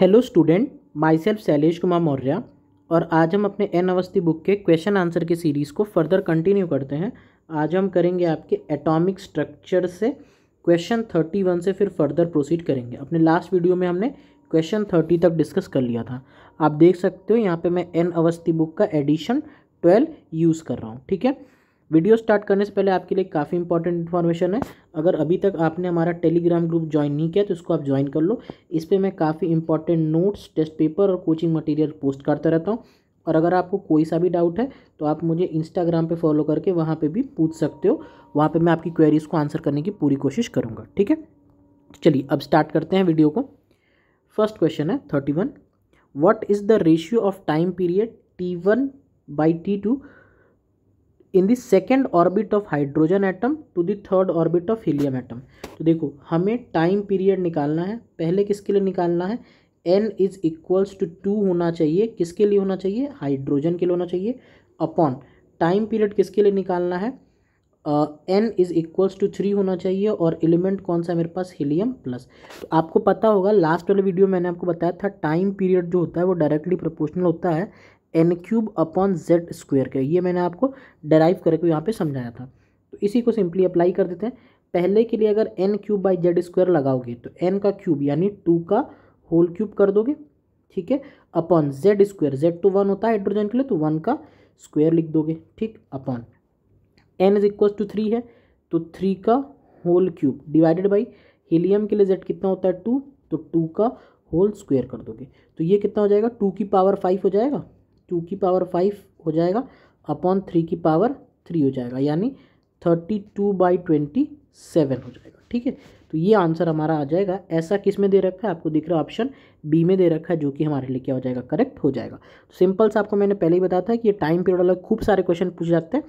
Hello student myself Shailesh Kumar Maurya और आज हम अपने एन अवस्थी बुक के क्वेश्चन आंसर की सीरीज़ को फर्दर कंटिन्यू करते हैं आज हम करेंगे आपके एटॉमिक स्ट्रक्चर से क्वेश्चन थर्टी वन से फिर फर्दर प्रोसीड करेंगे अपने लास्ट वीडियो में हमने क्वेश्चन थर्टी तक डिस्कस कर लिया था आप देख सकते हो यहाँ पे मैं एन अवस्थी बुक का एडिशन ट्वेल्व यूज़ कर रहा हूँ ठीक है वीडियो स्टार्ट करने से पहले आपके लिए काफ़ी इंपॉर्टेंट इन्फॉर्मेशन है अगर अभी तक आपने हमारा टेलीग्राम ग्रुप ज्वाइन नहीं किया तो इसको आप ज्वाइन कर लो इस पर मैं काफ़ी इंपॉर्टेंट नोट्स टेस्ट पेपर और कोचिंग मटेरियल पोस्ट करता रहता हूँ और अगर आपको कोई सा भी डाउट है तो आप मुझे इंस्टाग्राम पे फॉलो करके वहाँ पे भी पूछ सकते हो वहाँ पे मैं आपकी क्वेरीज़ को आंसर करने की पूरी कोशिश करूँगा ठीक है चलिए अब स्टार्ट करते हैं वीडियो को फर्स्ट क्वेश्चन है thirty one what is the ratio of time period T one by T two in the second orbit of hydrogen atom to the third orbit of helium atom तो देखो हमें time period निकालना है पहले किसके लिए निकालना है n is equals to two होना चाहिए किसके लिए होना चाहिए हाइड्रोजन के लिए होना चाहिए अपॉन टाइम पीरियड किसके लिए निकालना है n is equals to three होना चाहिए और एलिमेंट कौन सा है मेरे पास हीलियम प्लस तो आपको पता होगा लास्ट वाले वीडियो मैंने आपको बताया था टाइम पीरियड जो होता है वो डायरेक्टली प्रोपोर्शनल होता है n cube upon Z square के ये मैंने आपको डराइव करके यहाँ पे समझाया था तो इसी को सिंपली अप्लाई कर देते हैं पहले के लिए अगर n cube by Z square लगाओगे तो एन का क्यूब यानी टू का होल क्यूब कर दोगे ठीक है अपॉन जेड स्क्वायर जेड तो वन होता है हाइड्रोजन के लिए तो वन का स्क्वायर लिख दोगे ठीक upon n is equal to three है तो थ्री का whole cube divided by helium के लिए जेड कितना होता है टू तो टू का होल स्क्वायर कर दोगे तो ये कितना हो जाएगा टू की पावर फाइव हो जाएगा टू की पावर फाइव हो जाएगा अपॉन थ्री की पावर थ्री हो जाएगा यानी thirty two by twenty seven हो जाएगा ठीक है तो ये आंसर हमारा आ जाएगा ऐसा किस में दे रखा है आपको दिख रहा है ऑप्शन बी में दे रखा है जो कि हमारे लिए क्या हो जाएगा करेक्ट हो जाएगा सिंपल तो से आपको मैंने पहले ही बताया था कि ये टाइम पीरियड वाला खूब सारे क्वेश्चन पूछ जाते हैं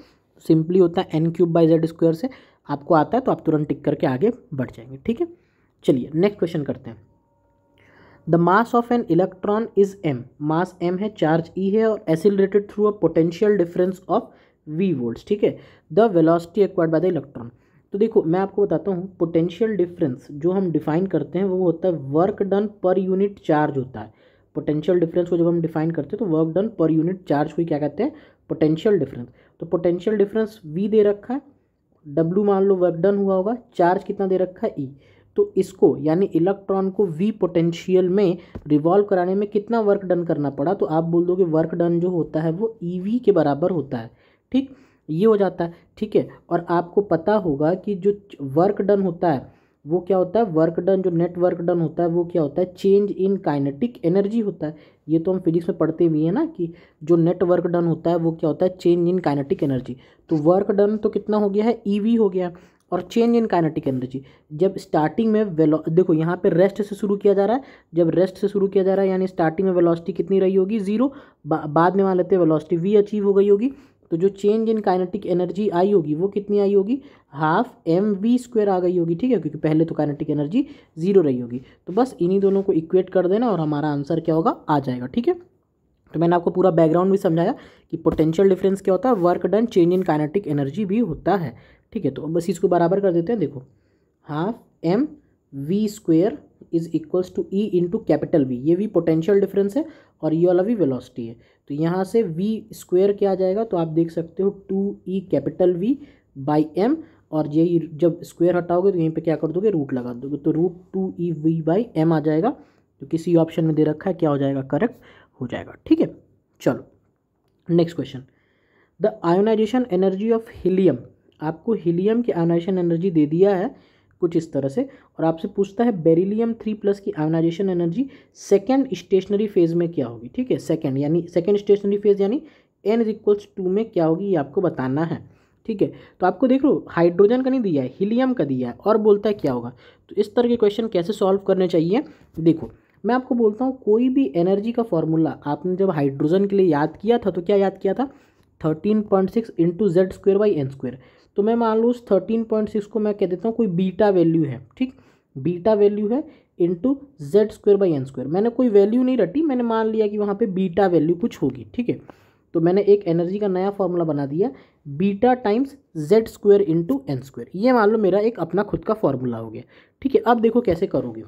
सिंपली होता है n cube by Z square से आपको आता है तो आप तुरंत टिक करके आगे बढ़ जाएंगे ठीक है चलिए नेक्स्ट क्वेश्चन करते हैं the mass of an electron is m mass m है चार्ज ई e है और accelerated through a potential difference of V volts ठीक है the velocity acquired by the electron तो देखो मैं आपको बताता हूँ पोटेंशियल डिफरेंस जो हम डिफाइन करते हैं वो होता है work done per unit charge होता है पोटेंशियल डिफरेंस को जब हम डिफाइन करते हैं तो work done per unit charge को क्या कहते हैं पोटेंशियल डिफरेंस तो पोटेंशियल डिफरेंस वी दे रखा है डब्ल्यू मान लो वर्क डन हुआ होगा चार्ज कितना दे रखा है ई e. तो इसको यानी इलेक्ट्रॉन को वी पोटेंशियल में रिवॉल्व कराने में कितना वर्क डन करना पड़ा तो आप बोल दो कि वर्क डन जो होता है वो ई e के बराबर होता है ठीक ये हो जाता है ठीक है और आपको पता होगा कि जो वर्क डन होता है वो क्या होता है वर्क डन जो नेट वर्क डन होता है वो क्या होता है चेंज इन काइनेटिक एनर्जी होता है ये तो हम फिजिक्स में पढ़ते भी हैं ना कि जो नेट वर्क डन होता है वो क्या होता है चेंज इन काइनेटिक एनर्जी तो वर्क डन तो कितना हो गया है ई e हो गया और चेंज इन काइनेटिक एनर्जी जब स्टार्टिंग में वेलो देखो यहाँ पे रेस्ट से शुरू किया जा रहा है जब रेस्ट से शुरू किया जा रहा है यानी स्टार्टिंग में वेलोसिटी कितनी रही होगी जीरो बा, बाद में मान लेते हैं वेलोसिटी वी अचीव हो गई होगी तो जो चेंज इन काइनेटिक एनर्जी आई होगी वो कितनी आई होगी हाफ एम वी स्क्वेयर आ गई होगी ठीक है क्योंकि पहले तो काइनेटिक एनर्जी जीरो रही होगी तो बस इन्हीं दोनों को इक्वेट कर देना और हमारा आंसर क्या होगा आ जाएगा ठीक है तो मैंने आपको पूरा बैकग्राउंड भी समझाया कि पोटेंशियल डिफरेंस क्या होता है work done change in kinetic energy भी होता है ठीक है तो बस इसको बराबर कर देते हैं देखो half m v square is equals to e into capital V ये भी पोटेंशियल डिफरेंस है और ये वाला भी वेलोसिटी है तो यहाँ से वी स्क्वेयर क्या आ जाएगा तो आप देख सकते हो two e capital V by m और ये जब स्क्वेयर हटाओगे तो यहीं पे क्या कर दोगे रूट लगा दोगे तो root two e v by m आ जाएगा तो किसी ऑप्शन में दे रखा है क्या हो जाएगा करेक्ट हो जाएगा ठीक है चलो next question the ionization energy of helium आपको हीलियम की आयोनाइजेशन एनर्जी दे दिया है कुछ इस तरह से और आपसे पूछता है बेरिलियम थ्री प्लस की ionization energy second stationary phase में क्या होगी ठीक है सेकेंड यानी सेकेंड स्टेशनरी फेज यानी एन इज इक्वल्स टू में क्या होगी ये आपको बताना है ठीक है तो आपको देख लो हाइड्रोजन का नहीं दिया है हीलियम का दिया है और बोलता है क्या होगा तो इस तरह के क्वेश्चन कैसे सॉल्व करने चाहिए देखो मैं आपको बोलता हूँ कोई भी एनर्जी का फॉर्मूला आपने जब हाइड्रोजन के लिए याद किया था तो क्या याद किया था thirteen point six into Z square by n square तो मैं मान लो उस थर्टीन पॉइंट सिक्स को मैं कह देता हूँ कोई बीटा वैल्यू है ठीक बीटा वैल्यू है into Z square by n square मैंने कोई वैल्यू नहीं रटी मैंने मान लिया कि वहाँ पे बीटा वैल्यू कुछ होगी ठीक है तो मैंने एक एनर्जी का नया फॉर्मूला बना दिया beta times Z square into n square ये मान लो मेरा एक अपना खुद का फॉर्मूला हो गया ठीक है अब देखो कैसे करोगे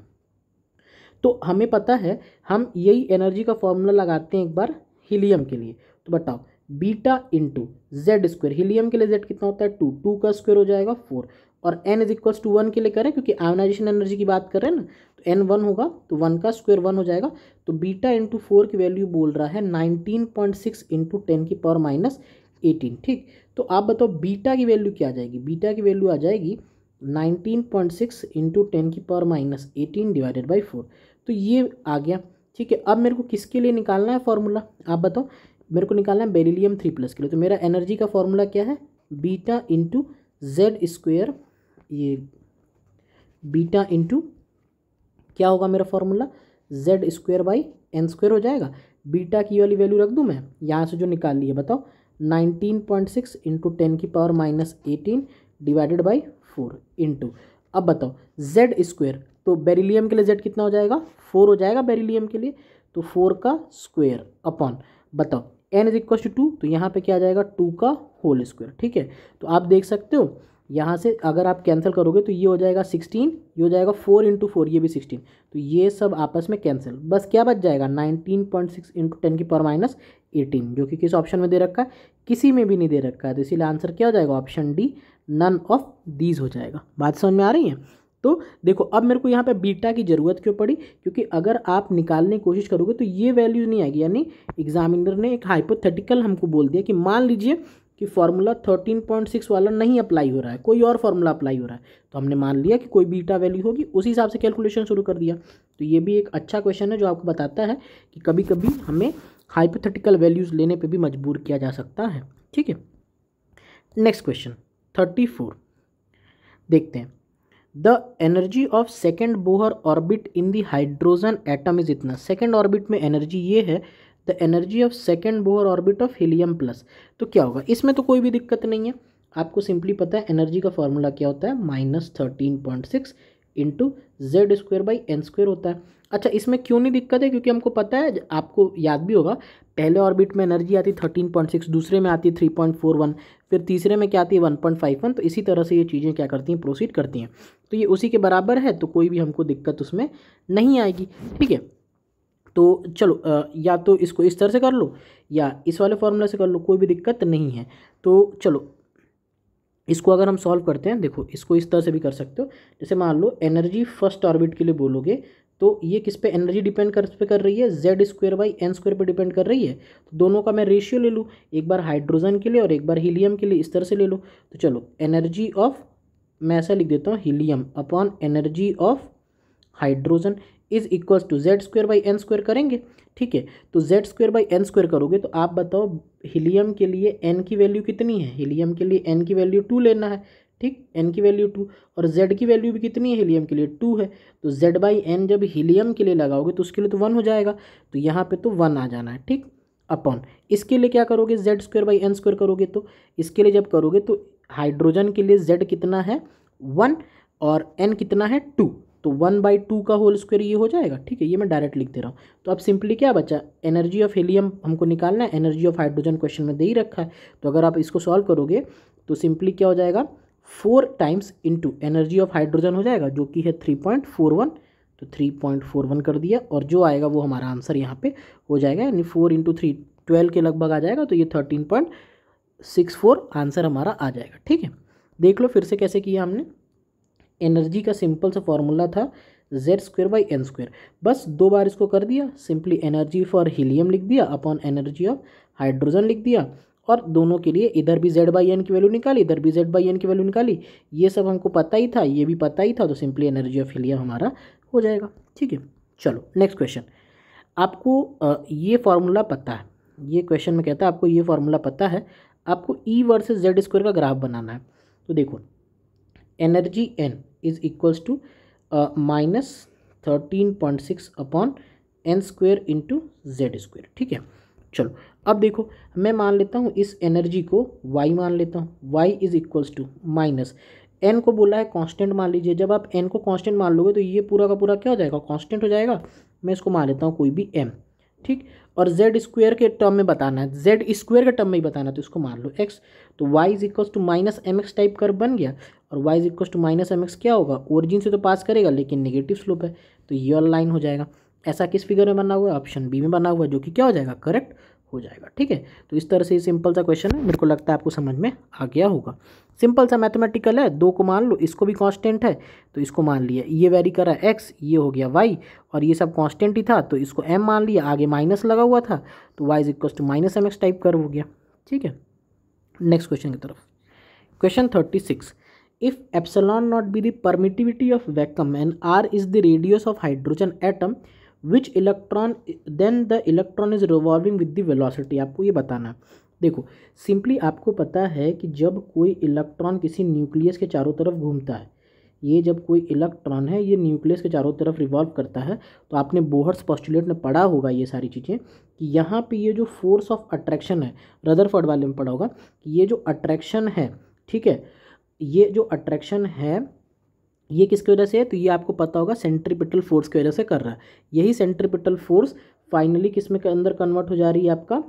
तो हमें पता है हम यही एनर्जी का फॉर्मूला लगाते हैं एक बार हीलियम के लिए तो बताओ beta into Z square helium के लिए जेड कितना होता है टू टू का स्क्वेयर हो जाएगा फोर और n is equals to one के लिए करें क्योंकि आयोनाइजेशन एनर्जी की बात कर रहे हैं ना तो एन वन होगा तो वन का स्क्वायर वन हो जाएगा तो बीटा इंटू फोर की वैल्यू बोल रहा है nineteen point six into ten की पावर माइनस एटीन ठीक तो आप बताओ बीटा की वैल्यू क्या आ जाएगी बीटा की वैल्यू आ जाएगी nineteen point six into ten की power minus eighteen divided by four तो ये आ गया ठीक है अब मेरे को किसके लिए निकालना है फॉर्मूला आप बताओ मेरे को निकालना है बेरिलियम थ्री प्लस के लिए तो मेरा एनर्जी का फॉर्मूला क्या है बीटा इंटू जेड स्क्वेयर ये बीटा इंटू क्या होगा मेरा formula Z square by n square हो जाएगा बीटा की वाली वैल्यू रख दूँ मैं यहाँ से जो निकाल लिया बताओ nineteen point six into ten की power minus eighteen divided by four into अब बताओ जेड स्क्वेयर तो बेरिलियम के लिए जेड कितना हो जाएगा फोर हो जाएगा बेरिलियम के लिए तो फोर का स्क्वेयर अपॉन बताओ n is equal to two तो यहाँ पे क्या आ जाएगा टू का होल स्क्वायर ठीक है तो आप देख सकते हो यहाँ से अगर आप कैंसिल करोगे तो ये हो जाएगा सिक्सटीन ये हो जाएगा फोर इंटू फोर ये भी सिक्सटीन तो ये सब आपस में कैंसिल बस क्या बच जाएगा nineteen point six into ten की पावर माइनस एटीन जो कि किस ऑप्शन में दे रखा है किसी में भी नहीं दे रखा है तो इसीलिए आंसर क्या हो जाएगा option D none of these हो जाएगा बात समझ में आ रही है तो देखो अब मेरे को यहाँ पे बीटा की ज़रूरत क्यों पड़ी क्योंकि अगर आप निकालने की कोशिश करोगे तो ये वैल्यू नहीं आएगी यानी एग्जामिनर ने एक हाइपोथेटिकल हमको बोल दिया कि मान लीजिए कि फार्मूला 13.6 वाला नहीं अप्लाई हो रहा है कोई और फार्मूला अप्लाई हो रहा है तो हमने मान लिया कि कोई बीटा वैल्यू होगी उसी हिसाब से कैलकुलेशन शुरू कर दिया तो ये भी एक अच्छा क्वेश्चन है जो आपको बताता है कि कभी कभी हमें हाइपोथेटिकल वैल्यूज़ लेने पर भी मजबूर किया जा सकता है ठीक है नेक्स्ट क्वेश्चन थर्टी फोर देखते हैं the energy of second Bohr orbit in the hydrogen atom is इतना सेकेंड ऑर्बिट में एनर्जी ये है the energy of second Bohr orbit of helium plus तो क्या होगा इसमें तो कोई भी दिक्कत नहीं है आपको सिंपली पता है एनर्जी का फॉर्मूला क्या होता है minus thirteen point six into Z square by n square होता है अच्छा इसमें क्यों नहीं दिक्कत है क्योंकि हमको पता है आपको याद भी होगा पहले ऑर्बिट में एनर्जी आती थर्टीन पॉइंट सिक्स दूसरे में आती थ्री पॉइंट फोर वन फिर तीसरे में क्या आती है वन पॉइंट फाइव वन तो इसी तरह से ये चीज़ें क्या करती हैं प्रोसीड करती हैं तो ये उसी के बराबर है तो कोई भी हमको दिक्कत उसमें नहीं आएगी ठीक है तो चलो या तो इसको इस तरह से कर लो या इस वाले फॉर्मूला से कर लो कोई भी दिक्कत नहीं है तो चलो इसको अगर हम सॉल्व करते हैं देखो इसको इस तरह से भी कर सकते हो जैसे मान लो एनर्जी फर्स्ट ऑर्बिट के लिए बोलोगे तो ये किस पे एनर्जी डिपेंड कर पे कर रही है Z square by n square पर डिपेंड कर रही है तो दोनों का मैं रेशियो ले लूँ एक बार हाइड्रोजन के लिए और एक बार हीलियम के लिए इस तरह से ले लूँ तो चलो एनर्जी ऑफ मैं ऐसा लिख देता हूँ helium upon energy of hydrogen is equals to Z square by n square करेंगे ठीक है तो Z square by n square करोगे तो आप बताओ हीलियम के लिए एन की वैल्यू कितनी है हीलियम के लिए एन की वैल्यू टू लेना है ठीक एन की वैल्यू टू और जेड की वैल्यू भी कितनी है हीलियम के लिए टू है तो जेड बाई एन जब हीलियम के लिए लगाओगे तो उसके लिए तो वन हो जाएगा तो यहाँ पे तो वन आ जाना है ठीक अपॉन इसके लिए क्या करोगे Z square by n square करोगे तो इसके लिए जब करोगे तो हाइड्रोजन के लिए जेड कितना है वन और एन कितना है टू तो वन बाई टू का होल स्क्वायर ये हो जाएगा ठीक है ये मैं डायरेक्ट लिख दे रहा हूँ तो अब सिंपली क्या बचा एनर्जी ऑफ हीलियम हमको निकालना है एनर्जी ऑफ हाइड्रोजन क्वेश्चन में दे ही रखा है तो अगर आप इसको सॉल्व करोगे तो सिंपली क्या हो जाएगा four times into energy of hydrogen हो जाएगा जो कि है थ्री पॉइंट फोर वन तो थ्री पॉइंट फोर वन कर दिया और जो आएगा वो हमारा आंसर यहाँ पे हो जाएगा यानी फोर इंटू थ्री ट्वेल्व के लगभग आ जाएगा तो ये thirteen point six four answer हमारा आ जाएगा ठीक है देख लो फिर से कैसे किया हमने एनर्जी का सिंपल सा फॉर्मूला था Z square by n square बस दो बार इसको कर दिया सिंपली एनर्जी फॉर हीलियम लिख दिया अपॉन एनर्जी ऑफ हाइड्रोजन लिख दिया और दोनों के लिए इधर भी जेड बाई एन की वैल्यू निकाली इधर भी जेड बाई एन की वैल्यू निकाली ये सब हमको पता ही था ये भी पता ही था तो सिंपली एनर्जी ऑफ हीलियम हमारा हो जाएगा ठीक है चलो नेक्स्ट क्वेश्चन आपको ये फार्मूला पता है ये क्वेश्चन में कहता है आपको ये फार्मूला पता है आपको ई वर्सेज जेड स्क्वेयर का ग्राफ बनाना है तो देखो energy n is equals to minus thirteen point six upon n square into Z square ठीक है चलो अब देखो मैं मान लेता हूँ इस एनर्जी को वाई मान लेता हूँ y is equals to minus n को बोला है कांस्टेंट मान लीजिए जब आप एन को कांस्टेंट मान लोगे तो ये पूरा का पूरा क्या हो जाएगा कांस्टेंट हो जाएगा मैं इसको मान लेता हूँ कोई भी एम ठीक और जेड स्क्वेयर के टर्म में बताना है जेड स्क्वेयर के टर्म में ही बताना है तो इसको मान लो एक्स तो y is equal to minus m x type कर बन गया और y is equals to minus m x क्या होगा ओरिजिन से तो पास करेगा लेकिन नेगेटिव स्लोप है तो ये वाला लाइन हो जाएगा ऐसा किस फिगर में बना हुआ है ऑप्शन बी में बना हुआ है जो कि क्या हो जाएगा करेक्ट हो जाएगा ठीक है तो इस तरह से सिंपल सा क्वेश्चन है मेरे को लगता है आपको समझ में आ गया होगा सिंपल सा मैथमेटिकल है दो को मान लो इसको भी कांस्टेंट है तो इसको मान लिया ये वेरी करा एक्स ये हो गया वाई और ये सब कांस्टेंट ही था तो इसको एम मान लिया आगे माइनस लगा हुआ था तो y is equal to minus m x type कर हो गया ठीक है नेक्स्ट क्वेश्चन की तरफ question thirty six if epsilon naught be permittivity of vacuum and r is the radius of hydrogen atom which electron then the electron is revolving with the velocity आपको ये बताना देखो सिंपली आपको पता है कि जब कोई इलेक्ट्रॉन किसी न्यूक्लियस के चारों तरफ घूमता है ये जब कोई इलेक्ट्रॉन है ये न्यूक्लियस के चारों तरफ रिवॉल्व करता है तो आपने बोहर्स पॉस्टुलेट में पढ़ा होगा ये सारी चीज़ें कि यहाँ पे ये जो फोर्स ऑफ अट्रैक्शन है रदरफर्ड वाले में पढ़ा होगा कि ये जो अट्रैक्शन है ठीक है ये जो अट्रैक्शन है ये किसकी वजह से है तो ये आपको पता होगा सेंट्रीपिटल फोर्स की वजह से कर रहा है यही सेंट्रीपिटल फोर्स फाइनली किस में के अंदर कन्वर्ट हो जा रही है आपका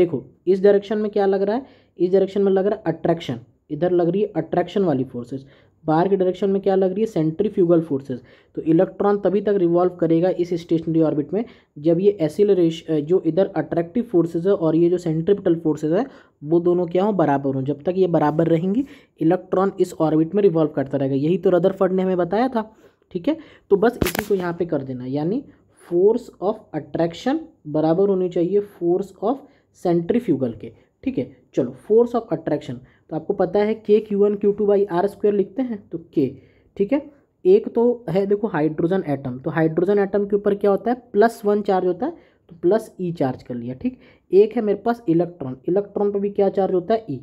देखो इस डायरेक्शन में क्या लग रहा है इस डायरेक्शन में लग रहा है अट्रैक्शन इधर लग रही है अट्रैक्शन वाली फोर्सेस बाहर के डायरेक्शन में क्या लग रही है सेंट्रीफ्यूगल फोर्सेस तो इलेक्ट्रॉन तभी तक रिवॉल्व करेगा इस स्टेशनरी ऑर्बिट में जब ये एसिलरेश जो इधर अट्रैक्टिव फोर्सेज है और ये जो सेंट्रिपिटल फोर्सेज है वो दोनों क्या हो बराबर हों जब तक ये बराबर रहेंगी इलेक्ट्रॉन इस ऑर्बिट में रिवॉल्व करता रहेगा यही तो रदरफर्ड ने हमें बताया था ठीक है तो बस इसी को यहाँ पर कर देना यानी फोर्स ऑफ अट्रैक्शन बराबर होनी चाहिए फोर्स ऑफ सेंट्रीफ्यूगल के ठीक है चलो फोर्स ऑफ अट्रैक्शन तो आपको पता है के q one q two by r square लिखते हैं तो के ठीक है एक तो है देखो हाइड्रोजन एटम तो हाइड्रोजन एटम के ऊपर क्या होता है प्लस वन चार्ज होता है तो प्लस ई चार्ज कर लिया ठीक एक है मेरे पास इलेक्ट्रॉन इलेक्ट्रॉन पर भी क्या चार्ज होता है ई e.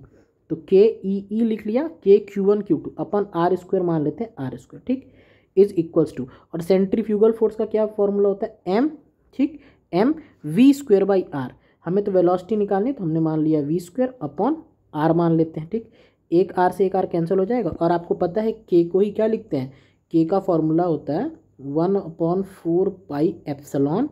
तो के ई ई लिख लिया के क्यू वन क्यू टू अपन आर स्क्वेयर मान लेते हैं आर स्क्वेयर ठीक इज इक्वल्स टू और सेंट्रीफ्यूगल फोर्स का क्या फॉर्मूला होता है एम ठीक m v square by r हमें तो वेलोसिटी निकालनी तो हमने मान लिया वी स्क्वेयर अपॉन आर मान लेते हैं ठीक एक आर से एक आर कैंसिल हो जाएगा और आपको पता है के को ही क्या लिखते हैं के का फॉर्मूला होता है one upon four pi epsilon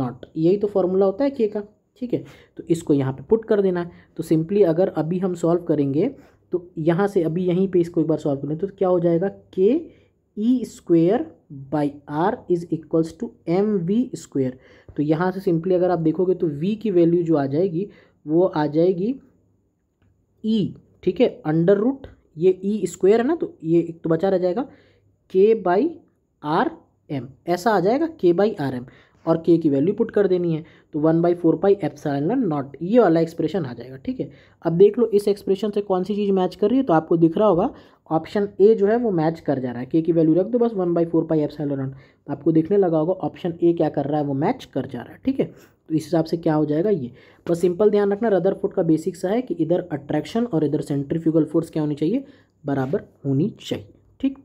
naught यही तो फॉर्मूला होता है के का ठीक है तो इसको यहाँ पे पुट कर देना है तो सिंपली अगर अभी हम सॉल्व करेंगे तो यहाँ से अभी यहीं पे इसको एक बार सॉल्व करें तो क्या हो जाएगा के e square by r is equals to m v square तो यहाँ से सिंपली अगर आप देखोगे तो वी की वैल्यू जो आ जाएगी वो आ जाएगी ई e, ठीक है अंडर रूट ये ई e स्क्वायर है ना तो ये एक तो बचा रह जाएगा के बाई आर एम ऐसा आ जाएगा के बाई आर एम और के की वैल्यू पुट कर देनी है तो one by four pi epsilon naught ये वाला एक्सप्रेशन आ जाएगा ठीक है अब देख लो इस एक्सप्रेशन से कौन सी चीज़ मैच कर रही है तो आपको दिख रहा होगा ऑप्शन ए जो है वो मैच कर जा रहा है के की वैल्यू रख दो बस one by four pi epsilon आपको दिखने लगा होगा ऑप्शन ए क्या कर रहा है वो मैच कर जा रहा है ठीक है तो इस हिसाब से क्या हो जाएगा ये बस सिंपल ध्यान रखना रदर फोर्ट का बेसिक सा है कि इधर अट्रैक्शन और इधर सेंट्रीफ्यूगल फोर्स क्या होनी चाहिए बराबर होनी चाहिए ठीक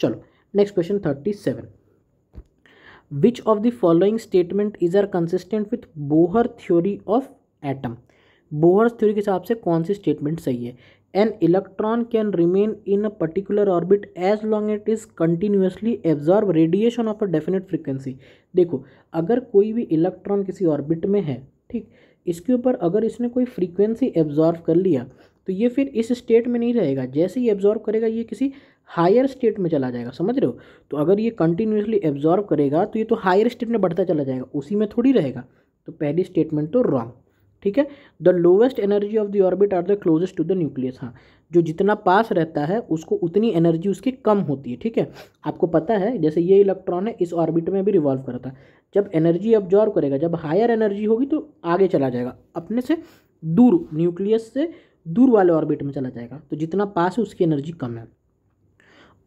चलो next question thirty seven which of the following statement is are consistent with Bohr theory of atom Bohr theory के हिसाब से कौन सी स्टेटमेंट सही है an electron can remain in a particular orbit as long it is continuously absorb radiation of a definite frequency देखो अगर कोई भी इलेक्ट्रॉन किसी ऑर्बिट में है ठीक इसके ऊपर अगर इसने कोई फ्रीक्वेंसी एब्जॉर्व कर लिया तो ये फिर इस स्टेट में नहीं रहेगा जैसे ही एब्जॉर्व करेगा ये किसी हायर स्टेट में चला जाएगा समझ रहे हो तो अगर ये कंटिन्यूसली एब्जॉर्व करेगा तो ये तो हायर स्टेट में बढ़ता चला जाएगा उसी में थोड़ी रहेगा तो पहली स्टेटमेंट तो रॉन्ग ठीक है the lowest energy of the orbit are the closest to the nucleus हाँ जो जितना पास रहता है उसको उतनी एनर्जी उसकी कम होती है ठीक है आपको पता है जैसे ये इलेक्ट्रॉन है इस ऑर्बिट में भी रिवॉल्व करता है जब एनर्जी ऑब्जॉर्व करेगा जब हायर एनर्जी होगी तो आगे चला जाएगा अपने से दूर न्यूक्लियस से दूर वाले ऑर्बिट में चला जाएगा तो जितना पास है उसकी एनर्जी कम है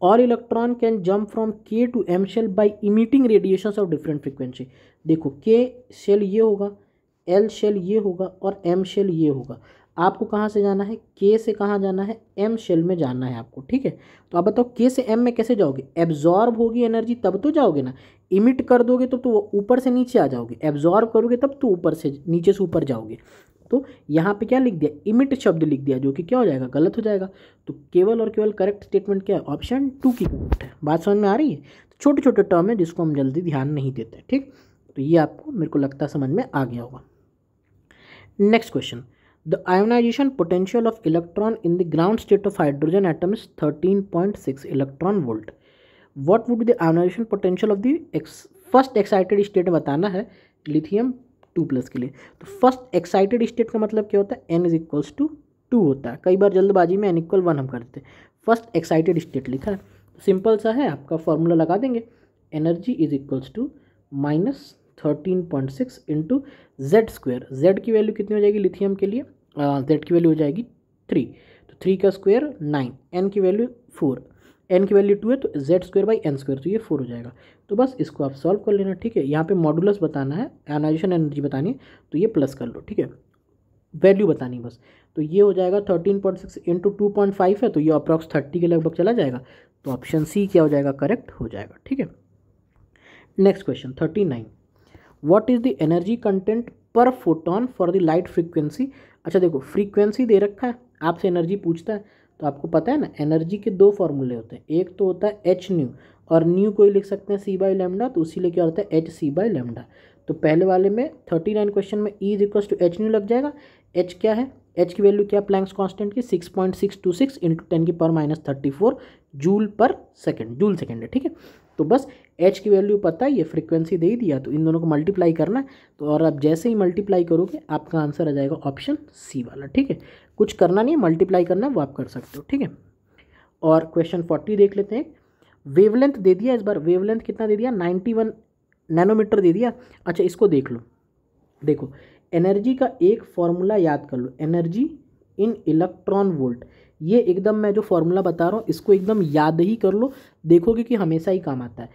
और electron can jump from k to m shell by emitting radiation of different frequency देखो के शेल ये होगा एल शेल ये होगा और एम शेल ये होगा आपको कहाँ से जाना है के से कहाँ जाना है एम शेल में जाना है आपको ठीक है तो आप बताओ के से एम में कैसे जाओगे एब्जॉर्ब होगी एनर्जी तब तो जाओगे ना इमिट कर दोगे तब तो ऊपर से नीचे आ जाओगे एब्जॉर्ब करोगे तब तो ऊपर से नीचे से ऊपर जाओगे तो यहाँ पे क्या लिख दिया इमिट शब्द लिख दिया जो कि क्या हो जाएगा गलत हो जाएगा तो केवल और केवल करेक्ट स्टेटमेंट क्या है ऑप्शन टू की करेक्ट है बात समझ में आ रही है तो छोटे छोटे टर्म है जिसको हम जल्दी ध्यान नहीं देते ठीक तो ये आपको मेरे को लगता समझ में आ गया होगा next question the ionization potential of electron in the ground state of hydrogen atom is thirteen point six electron volt what would the ionization potential of the x first excited state बताना है lithium two plus के लिए तो first excited state का मतलब क्या होता है n is equals to two होता है कई बार जल्दबाजी में एन इक्वल वन हम कर देते हैं फर्स्ट एक्साइटेड स्टेट लिखा है सिंपल सा है आपका फॉर्मूला लगा देंगे energy is equals to minus thirteen point six into Z square z की वैल्यू कितनी हो जाएगी लिथियम के लिए जेड की वैल्यू हो जाएगी थ्री तो थ्री का स्क्वेयर नाइन एन की वैल्यू फोर एन की वैल्यू टू है तो Z square by n square तो ये फोर हो जाएगा तो बस इसको आप सॉल्व कर लेना ठीक है यहाँ पे मॉडुलस बताना है एनाइजेशन एनर्जी बतानी है तो ये प्लस कर लो ठीक है वैल्यू बतानी बस तो ये हो जाएगा thirteen point six into two point five है तो ये अप्रॉक्स थर्टी के लगभग चला जाएगा तो ऑप्शन सी क्या हो जाएगा करेक्ट हो जाएगा ठीक है next question thirty nine what is the energy content per photon for the light frequency अच्छा देखो फ्रीक्वेंसी दे रखा है आपसे एनर्जी पूछता है तो आपको पता है ना एनर्जी के दो फार्मूले होते हैं एक तो होता है एच न्यू और न्यू कोई लिख सकते हैं सी बाई लेमडा तो उसी लिए क्या होता है एच सी बाई लेमडा तो पहले वाले में थर्टी नाइन क्वेश्चन में e is equals to h nu लग जाएगा एच क्या है एच की वैल्यू क्या प्लैंक्स कांस्टेंट की six point six two six into ten की पर minus thirty four joule per second joule second है ठीक है तो बस एच की वैल्यू पता है ये फ्रीक्वेंसी दे ही दिया तो इन दोनों को मल्टीप्लाई करना है तो और आप जैसे ही मल्टीप्लाई करोगे आपका आंसर आ जाएगा ऑप्शन सी वाला ठीक है कुछ करना नहीं मल्टीप्लाई करना वो आप कर सकते हो ठीक है और क्वेश्चन फोर्टी देख लेते हैं वेवलेंथ दे दिया इस बार वेवलेंथ कितना दे दिया नाइन्टी वन नैनोमीटर दे दिया अच्छा इसको देख लो देखो एनर्जी का एक फॉर्मूला याद कर लो एनर्जी इन इलेक्ट्रॉन वोल्ट ये एकदम मैं जो फॉर्मूला बता रहा हूँ इसको एकदम याद ही कर लो देखोगे कि हमेशा ही काम आता है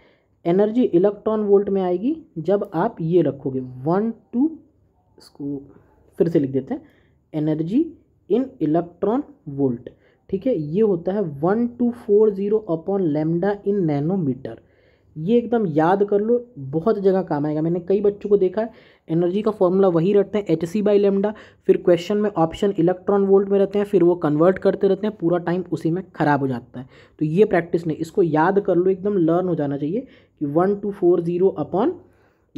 एनर्जी इलेक्ट्रॉन वोल्ट में आएगी जब आप ये रखोगे वन टू इसको फिर से लिख देते हैं एनर्जी इन इलेक्ट्रॉन वोल्ट ठीक है ये होता है one two four zero upon lambda in nanometer ये एकदम याद कर लो बहुत जगह काम आएगा मैंने कई बच्चों को देखा है एनर्जी का फॉर्मूला वही रखते हैं एच सी बाई लेमडा फिर क्वेश्चन में ऑप्शन इलेक्ट्रॉन वोल्ट में रहते हैं फिर वो कन्वर्ट करते रहते हैं पूरा टाइम उसी में ख़राब हो जाता है तो ये प्रैक्टिस नहीं इसको याद कर लो एकदम लर्न हो जाना चाहिए कि one two four zero upon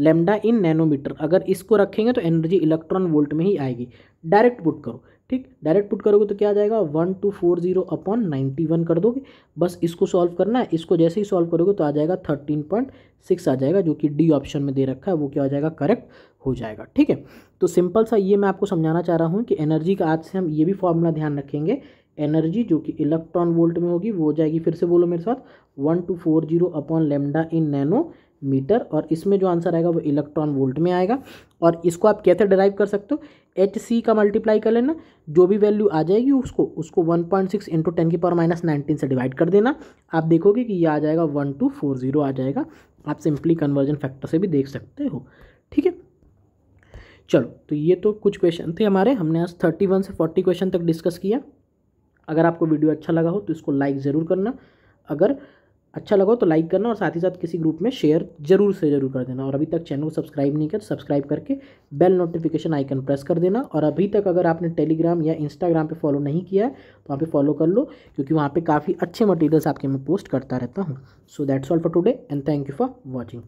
lambda in nanometer अगर इसको रखेंगे तो एनर्जी इलेक्ट्रॉन वोल्ट में ही आएगी डायरेक्ट पुट करो ठीक डायरेक्ट पुट करोगे तो क्या आ जाएगा one two four zero upon ninety one कर दोगे बस इसको सॉल्व करना है इसको जैसे ही सॉल्व करोगे तो आ जाएगा थर्टीन पॉइंट सिक्स आ जाएगा जो कि डी ऑप्शन में दे रखा है वो क्या हो जाएगा करेक्ट हो जाएगा ठीक है तो सिंपल सा ये मैं आपको समझाना चाह रहा हूँ कि एनर्जी का आज से हम ये भी फॉर्मूला ध्यान रखेंगे एनर्जी जो कि इलेक्ट्रॉन वोल्ट में होगी वो हो जाएगी फिर से बोलो मेरे साथ one two four zero upon lambda in nanometer और इसमें जो आंसर आएगा वो इलेक्ट्रॉन वोल्ट में आएगा और इसको आप कैसे डिराइव कर सकते हो एच सी का मल्टीप्लाई कर लेना जो भी वैल्यू आ जाएगी उसको उसको 1.6 पॉइंट सिक्स इंटू टेन की पावर माइनस नाइनटीन से डिवाइड कर देना आप देखोगे कि ये आ जाएगा वन टू फोर जीरो आ जाएगा आप सिंपली कन्वर्जन फैक्टर से भी देख सकते हो ठीक है चलो तो ये तो कुछ क्वेश्चन थे हमारे हमने आज थर्टी वन से फोर्टी क्वेश्चन तक डिस्कस किया अगर आपको वीडियो अच्छा लगा हो तो इसको लाइक ज़रूर करना अगर अच्छा लगा तो लाइक करना और साथ ही साथ किसी ग्रुप में शेयर जरूर से जरूर कर देना और अभी तक चैनल को सब्सक्राइब नहीं किया तो सब्सक्राइब करके बेल नोटिफिकेशन आइकन प्रेस कर देना और अभी तक अगर आपने टेलीग्राम या इंस्टाग्राम पे फॉलो नहीं किया है तो वहाँ पे फॉलो कर लो क्योंकि वहाँ पे काफ़ी अच्छे मटेरियल्स आपके मैं पोस्ट करता रहता हूँ so that's all for today and thank you for watching